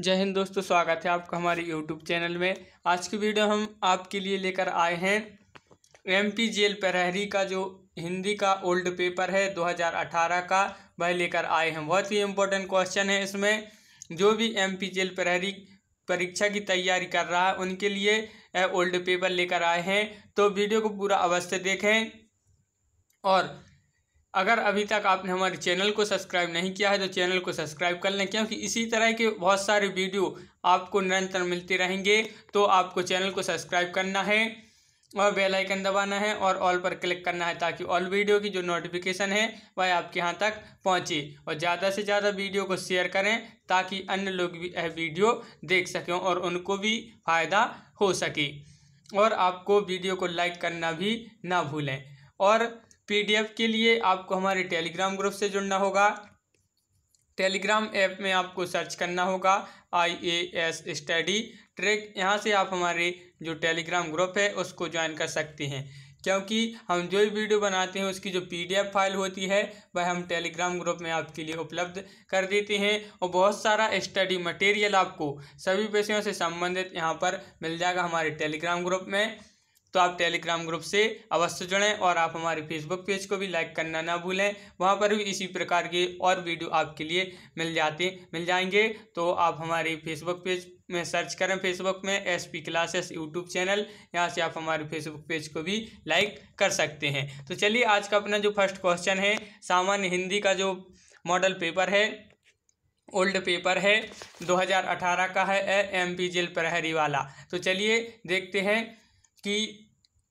जय हिंद दोस्तों स्वागत है आपका हमारे यूट्यूब चैनल में आज की वीडियो हम आपके लिए लेकर आए हैं एम पी जेल प्रहरी का जो हिंदी का ओल्ड पेपर है 2018 का वह लेकर आए हैं बहुत ही इम्पोर्टेंट क्वेश्चन है इसमें जो भी एम पी जेल प्रहरी परीक्षा की तैयारी कर रहा है उनके लिए ओल्ड पेपर लेकर आए हैं तो वीडियो को पूरा अवश्य देखें और अगर अभी तक आपने हमारे चैनल को सब्सक्राइब नहीं किया है तो चैनल को सब्सक्राइब कर लें क्योंकि इसी तरह के बहुत सारे वीडियो आपको निरंतर मिलते रहेंगे तो आपको चैनल को सब्सक्राइब करना है और बेल आइकन दबाना है और ऑल पर क्लिक करना है ताकि ऑल वीडियो की जो नोटिफिकेशन है वह आपके यहाँ तक पहुँचे और ज़्यादा से ज़्यादा वीडियो को शेयर करें ताकि अन्य लोग भी यह वीडियो देख सकें और उनको भी फ़ायदा हो सके और आपको वीडियो को लाइक करना भी ना भूलें और पीडीएफ के लिए आपको हमारे टेलीग्राम ग्रुप से जुड़ना होगा टेलीग्राम ऐप में आपको सर्च करना होगा I A S study track यहाँ से आप हमारे जो टेलीग्राम ग्रुप है उसको ज्वाइन कर सकते हैं क्योंकि हम जो भी वीडियो बनाते हैं उसकी जो पीडीएफ फाइल होती है वह हम टेलीग्राम ग्रुप में आपके लिए उपलब्ध कर देते हैं और बहुत सारा स्टडी मटेरियल आपको सभी विषयों से संबंधित यहाँ पर मिल जाएगा हमारे टेलीग्राम ग्रुप में तो आप टेलीग्राम ग्रुप से अवश्य जुड़ें और आप हमारे फेसबुक पेज को भी लाइक करना ना भूलें वहाँ पर भी इसी प्रकार के और वीडियो आपके लिए मिल जाते मिल जाएंगे तो आप हमारे फेसबुक पेज में सर्च करें फेसबुक में S P classes YouTube channel यहाँ से आप हमारे फेसबुक पेज को भी लाइक कर सकते हैं तो चलिए आज का अपना जो फर्स्ट क्वेश्चन है सामान्य हिंदी का जो मॉडल पेपर है ओल्ड पेपर है 2018 का है एम पी जेल प्रहरी वाला तो चलिए देखते हैं कि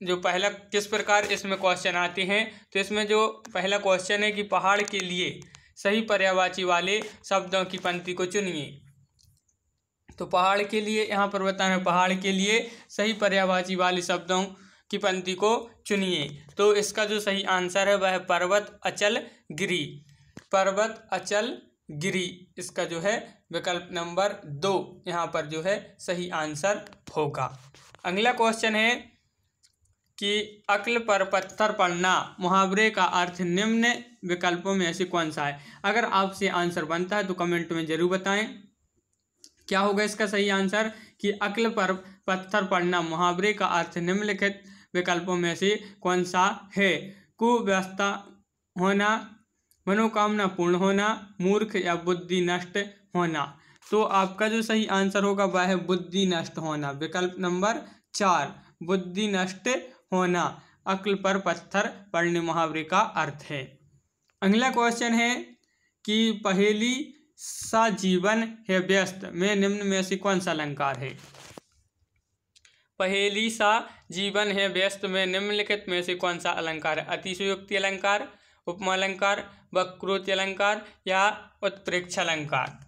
जो पहला किस प्रकार इसमें क्वेश्चन आते हैं तो इसमें जो पहला क्वेश्चन है कि पहाड़ के लिए सही पर्यावाची वाले शब्दों की पंक्ति को चुनिए तो पहाड़ के लिए यहाँ पर बताना पहाड़ के लिए सही पर्यावाची वाले शब्दों की पंक्ति को चुनिए तो इसका जो सही आंसर है वह पर्वत अचल गिरी पर्वत अचल गिरी इसका जो है विकल्प नंबर दो यहाँ पर जो है सही आंसर होगा अगला क्वेश्चन है कि अक्ल पर पत्थर पड़ना मुहावरे का अर्थ निम्न विकल्पों में से कौन सा है अगर आपसे आंसर बनता है तो कमेंट में ज़रूर बताएं क्या होगा इसका सही आंसर कि अक्ल पर पत्थर पड़ना मुहावरे का अर्थ निम्नलिखित विकल्पों में से कौन सा है कुव्यवस्था होना मनोकामना पूर्ण होना मूर्ख या बुद्धि नष्ट होना तो आपका जो सही आंसर होगा वह है बुद्धि नष्ट होना विकल्प नंबर चार बुद्धि नष्ट होना अक्ल पर पत्थर पड़ने मुहावरे का अर्थ है अगला क्वेश्चन है कि पहेली सा जीवन है व्यस्त में निम्न में से कौन सा अलंकार है पहेली सा जीवन है व्यस्त में निम्नलिखित में से कौन सा अलंकार है अतिशयोक्ति अलंकार उपमा अलंकार वक्रोत अलंकार या उत्प्रेक्ष अलंकार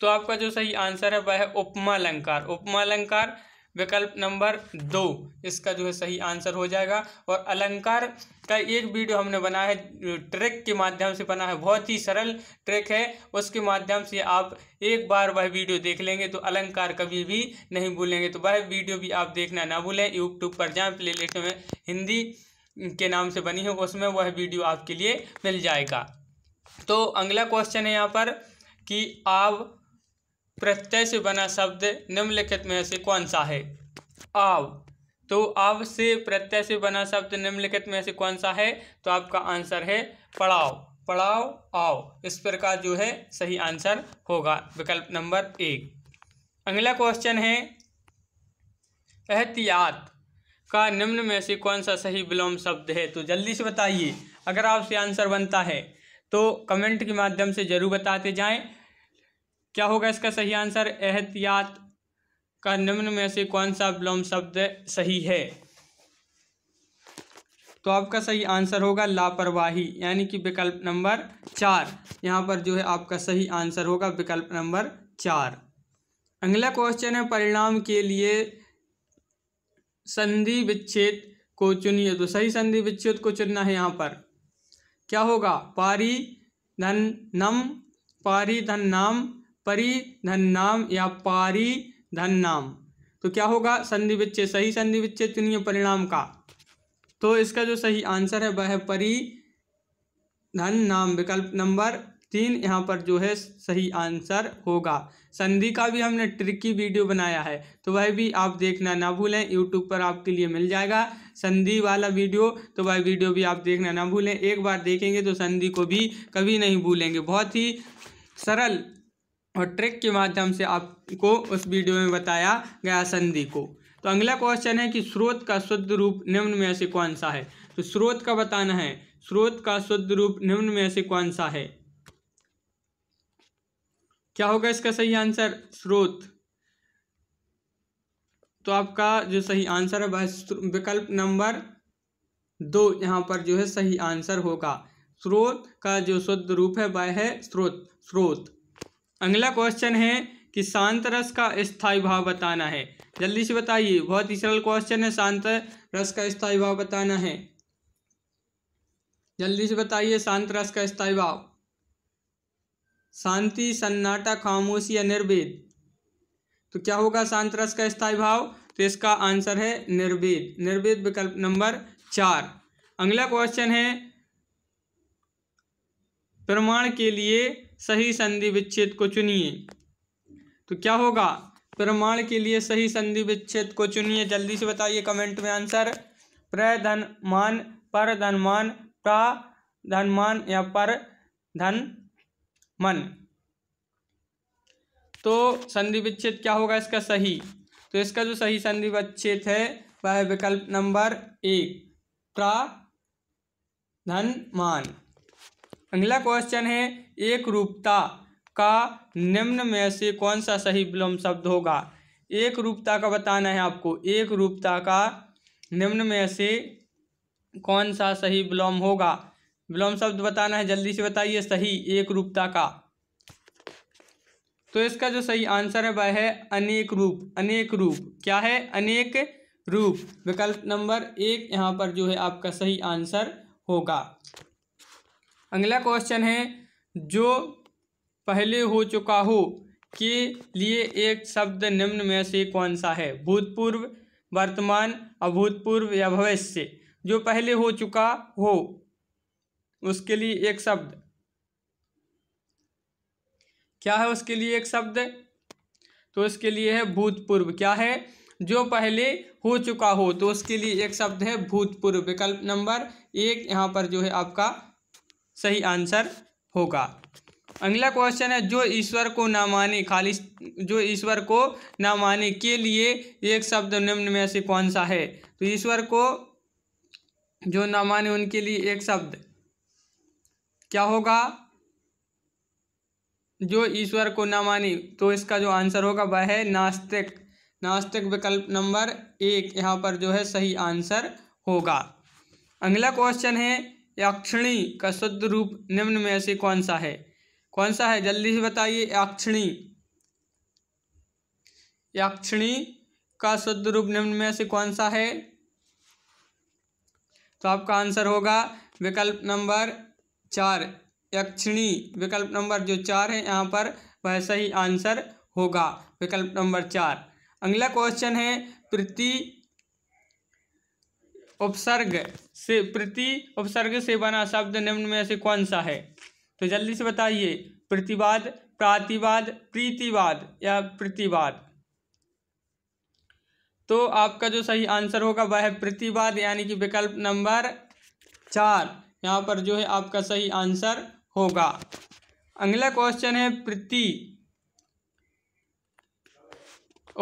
तो आपका जो सही आंसर है वह है उपमा अलंकार उपमा अलंकार विकल्प नंबर दो इसका जो है सही आंसर हो जाएगा और अलंकार का एक वीडियो हमने बनाया है ट्रैक के माध्यम से बना है बहुत ही सरल ट्रैक है उसके माध्यम से आप एक बार वह वीडियो देख लेंगे तो अलंकार कभी भी नहीं भूलेंगे तो वह वीडियो भी आप देखना ना भूलें यूट्यूब पर जाएँ प्ले लिस्ट में हिंदी के नाम से बनी है उसमें वह वीडियो आपके लिए मिल जाएगा तो अगला क्वेश्चन है यहाँ पर कि आप प्रत्यय से बना शब्द निम्नलिखित में से कौन सा है आव तो आव से प्रत्यय से बना शब्द निम्नलिखित में से कौन सा है तो आपका आंसर है पड़ाव पड़ाव आओ इस प्रकार जो है सही आंसर होगा विकल्प नंबर एक अगला क्वेश्चन है एहतियात का निम्न में से कौन सा सही विलोम शब्द है तो जल्दी से बताइए अगर आपसे आंसर बनता है तो कमेंट के माध्यम से ज़रूर बताते जाएं क्या होगा इसका सही आंसर एहतियात का निम्न में से कौन सा विलोम शब्द सही है तो आपका सही आंसर होगा लापरवाही यानी कि विकल्प नंबर चार यहाँ पर जो है आपका सही आंसर होगा विकल्प नंबर चार अगला क्वेश्चन है परिणाम के लिए संधि विच्छेद को चुनिए तो सही संधि विच्छेद को चुनना है यहाँ पर क्या होगा पारी धन नम पारी धन नाम परिधन नाम या पारिधन नाम तो क्या होगा संधि विच्छेद सही संधि विच्छेद चुनिए परिणाम का तो इसका जो सही आंसर है वह परी परिधन नाम विकल्प नंबर तीन यहाँ पर जो है सही आंसर होगा संधि का भी हमने ट्रिकी वीडियो बनाया है तो वह भी आप देखना ना भूलें यूट्यूब पर आपके लिए मिल जाएगा संधि वाला वीडियो तो वह वीडियो भी आप देखना ना भूलें एक बार देखेंगे तो संधि को भी कभी नहीं भूलेंगे बहुत ही सरल और ट्रिक के माध्यम से आपको उस वीडियो में बताया गया संधि को तो अगला क्वेश्चन है कि स्रोत का शुद्ध रूप निम्न में से कौन सा है तो स्रोत का बताना है स्रोत का शुद्ध रूप निम्न में से कौन सा है क्या होगा इसका सही आंसर स्रोत तो आपका जो सही आंसर है वह विकल्प नंबर दो यहां पर जो है सही आंसर होगा स्रोत का जो शुद्ध रूप है वह है स्रोत स्रोत अगला क्वेश्चन है कि शांत रस का स्थायी भाव बताना है जल्दी से बताइए बहुत ही सरल क्वेश्चन है शांत रस का स्थायी भाव बताना है जल्दी से बताइए शांत रस का स्थायी भाव शांति सन्नाटा खामोशी या निर्वेद तो क्या होगा शांत रस का स्थायी भाव तो इसका आंसर है निर्वेद निर्वेद विकल्प नंबर चार अगला क्वेश्चन है प्रमाण के लिए सही संधि विच्छेद को चुनिए तो क्या होगा प्रमाण के लिए सही संधि विच्छेद को चुनिए जल्दी से बताइए कमेंट में आंसर प्र धन मान पर धन मान प्रा धन मान या पर धन मन तो संधि विच्छेद क्या होगा इसका सही तो इसका जो सही संधि विच्छेद है वह विकल्प नंबर एक प्र धन मान अगला क्वेश्चन है एक रूपता का निम्न में से कौन सा सही विलोम शब्द होगा एक रूपता का बताना है आपको एक रूपता का निम्न में से कौन सा सही विलोम होगा विलोम शब्द बताना है जल्दी से बताइए सही एक रूपता का तो इसका जो सही आंसर है वह है अनेक रूप अनेक रूप क्या है अनेक रूप विकल्प नंबर एक यहाँ पर जो है आपका सही आंसर होगा अगला क्वेश्चन है जो पहले हो चुका हो के लिए एक शब्द निम्न में से कौन सा है भूतपूर्व वर्तमान अभूतपूर्व या भविष्य जो पहले हो चुका हो उसके लिए एक शब्द क्या है उसके लिए एक शब्द तो उसके लिए है भूतपूर्व क्या है जो पहले हो चुका हो तो उसके लिए एक शब्द है भूतपूर्व विकल्प नंबर एक यहाँ पर जो है आपका सही आंसर होगा अगला क्वेश्चन है जो ईश्वर को ना माने खाली जो ईश्वर को ना माने के लिए एक शब्द निम्न में से कौन सा है तो ईश्वर को जो ना माने उनके लिए एक शब्द क्या होगा जो ईश्वर को ना माने तो इसका जो आंसर होगा वह है नास्तिक नास्तिक विकल्प नंबर एक यहाँ पर जो है सही आंसर होगा अगला क्वेश्चन है याक्षणी का शुद्ध रूप निम्न में से कौन सा है कौन सा है जल्दी से बताइए याक्षणी याक्षणी का शुद्ध रूप निम्न में से कौन सा है तो आपका आंसर होगा विकल्प नंबर चार यक्षिणी विकल्प नंबर जो चार है यहाँ पर वह सही आंसर होगा विकल्प नंबर चार अगला क्वेश्चन है प्रति उपसर्ग से प्रति उपसर्ग से बना शब्द निम्न में से कौन सा है तो जल्दी से बताइए प्रतिवाद प्रातिवाद प्रीतिवाद या प्रतिवाद तो आपका जो सही आंसर होगा वह है प्रतिवाद यानी कि विकल्प नंबर चार यहाँ पर जो है आपका सही आंसर होगा अगला क्वेश्चन है प्रति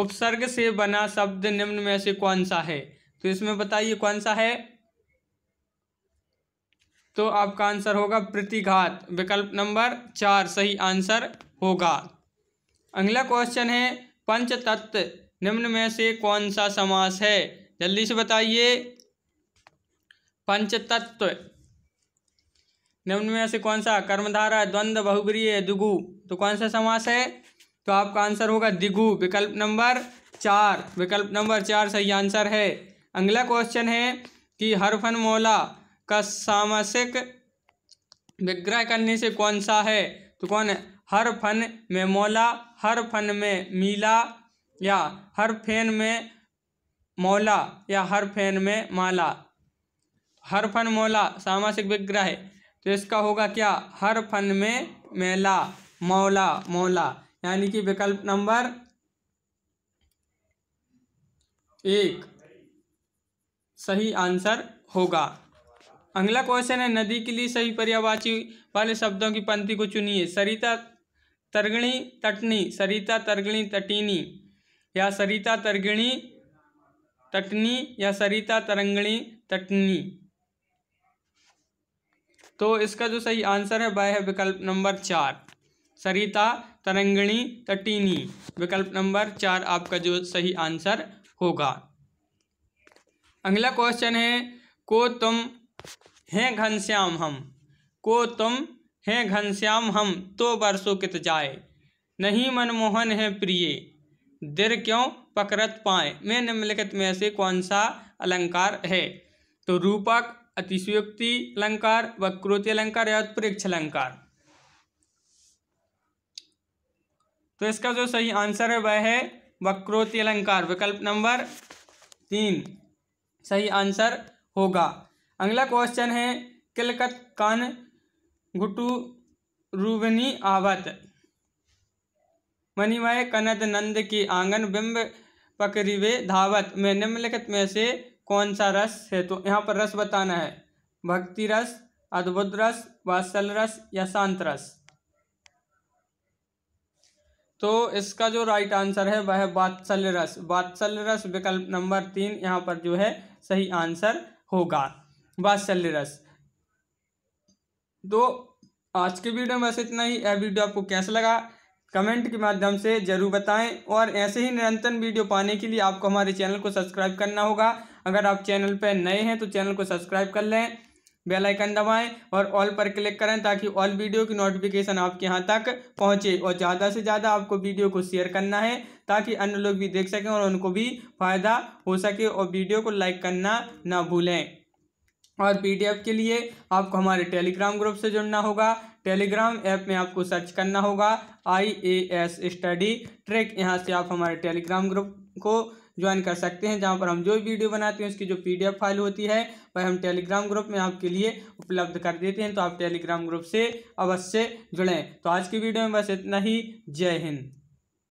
उपसर्ग से बना शब्द निम्न में से कौन सा है तो इसमें बताइए कौन सा है तो आपका आंसर होगा प्रतिघात विकल्प नंबर चार सही आंसर होगा अगला क्वेश्चन है पंच तत्व निम्न में से कौन सा समास है जल्दी से बताइए पंच तत्व निम्न में से कौन सा कर्मधारा द्वंद बहुग्रीय दिगु तो कौन सा समास है तो आपका आंसर होगा दिगु विकल्प नंबर चार विकल्प नंबर चार सही आंसर है अगला क्वेश्चन है कि हरफन मौला का सामसिक विग्रह करने से कौन सा है तो कौन है हर फन में मौला हर फन में मीला या हर फैन में मौला या हर फैन में माला हर फन मौला सामासिक विग्रह है तो इसका होगा क्या हर फन में मेला मौला मौला यानी कि विकल्प नंबर एक सही आंसर होगा अगला क्वेश्चन है नदी के लिए सही पर्यावाची वाले शब्दों की पंक्ति को चुनिए सरिता तरगणी तटनी सरिता तरगणी तटीनी या सरिता तरगणी तटनी या सरिता तरंगणी तटनी तो इसका जो सही आंसर है वह है विकल्प नंबर चार सरिता तरंगणी तटीनी विकल्प नंबर चार आपका जो सही आंसर होगा अगला क्वेश्चन है को तुम हैं घनश्याम हम को तुम हैं घनश्याम हम तो बरसों कित जाए नहीं मनमोहन है प्रिय दिर क्यों पकड़त पाए में निम्नलिखित में से कौन सा अलंकार है तो रूपक अतिशयोक्ति अलंकार वक्रोति अलंकार या उत्प्रेक्ष अलंकार तो इसका जो सही आंसर है वह है वक्रोति अलंकार विकल्प नंबर तीन सही आंसर होगा अगला क्वेश्चन है किलकत कान गुटू रूबनी आवत मणिमय कनद नंद की आंगन बिंब पकरीवे धावत में निम्नलिखित में से कौन सा रस है तो यहाँ पर रस बताना है भक्ति रस अद्भुत रस वात्सल रस या शांत रस तो इसका जो राइट आंसर है वह वात्सल्य रस वात्सल्य रस विकल्प नंबर तीन यहाँ पर जो है सही आंसर होगा वात्सल्य रस तो आज के वीडियो में बस इतना ही यह वीडियो आपको कैसा लगा कमेंट के माध्यम से ज़रूर बताएं और ऐसे ही निरंतर वीडियो पाने के लिए आपको हमारे चैनल को सब्सक्राइब करना होगा अगर आप चैनल पर नए हैं तो चैनल को सब्सक्राइब कर लें बेल आइकन दबाएं और ऑल पर क्लिक करें ताकि ऑल वीडियो की नोटिफिकेशन आपके यहाँ तक पहुँचे और ज़्यादा से ज़्यादा आपको वीडियो को शेयर करना है ताकि अन्य लोग भी देख सकें और उनको भी फ़ायदा हो सके और वीडियो को लाइक करना ना भूलें और पीडीएफ के लिए आपको हमारे टेलीग्राम ग्रुप से जुड़ना होगा टेलीग्राम ऐप में आपको सर्च करना होगा I A S study track यहाँ से आप हमारे टेलीग्राम ग्रुप को ज्वाइन कर सकते हैं जहाँ पर हम जो वीडियो बनाते हैं उसकी जो पीडीएफ फाइल होती है वह हम टेलीग्राम ग्रुप में आपके लिए उपलब्ध कर देते हैं तो आप टेलीग्राम ग्रुप से अवश्य जुड़ें तो आज की वीडियो में बस इतना ही जय हिंद